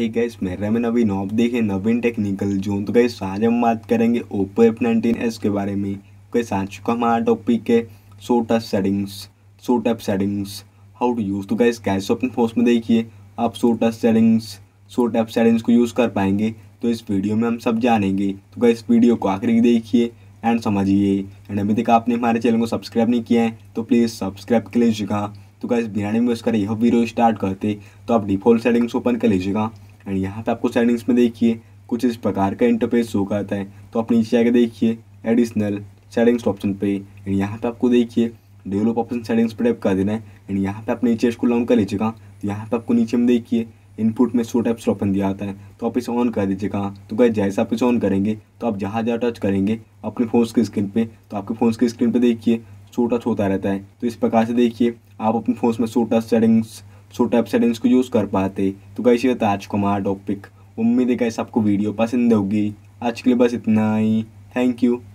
हे hey gas मेरा मैं नवीन आप देखे नवीन टेक्निकल जोन तो गैस आज हम बात करेंगे ओप्पो एफ नाइनटीन एस के बारे में कैसे आ चुका हमारा टॉपिक है show touch settings show tap settings how to use तो गैस कैसे तो अपने फोन में देखिए आप show touch settings show tap settings को यूज़ कर पाएंगे तो इस वीडियो में हम सब जानेंगे तो गैस वीडियो को आखिर देखिए एंड समझिए एंड अभी तक आपने हमारे चैनल को सब्सक्राइब नहीं किया है तो प्लीज़ सब्सक्राइब कर लीजिएगा तो गैस बिना में उसका यह वीडियो स्टार्ट करते तो आप डिफ़ॉल्ट सेटिंग्स ओपन कर लीजिएगा एंड यहाँ पे आपको सेटिंग्स में देखिए कुछ इस प्रकार का इंटरफेस शो करता है तो आप नीचे आगे देखिए एडिशनल सेटिंग्स ऑप्शन पे एंड यहाँ पे आपको देखिए डेवलप ऑप्शन सेटिंग्स पर टाइप कर देना है एंड यहाँ पे आप नीचे इसको लॉन्ग कर लीजिएगा तो यहाँ पे आपको नीचे में देखिए इनपुट में सो टाइप ऑप्शन दिया आता है तो आप इसे ऑन कर दीजिएगा तो गए जैसे आप इसे ऑन करेंगे तो आप जहाँ जहाँ टच करेंगे अपने फ़ोन की स्क्रीन पर तो आपके फ़ोन की स्क्रीन पर देखिए सो टच होता रहता है तो इस प्रकार से देखिए आप अपने फ़ोन में show touch settings show app settings को यूज़ कर पाते तो कैसे होता आज को हमारा टॉपिक उम्मीद है कैसे आपको वीडियो पसंद होगी आज के लिए बस इतना ही थैंक यू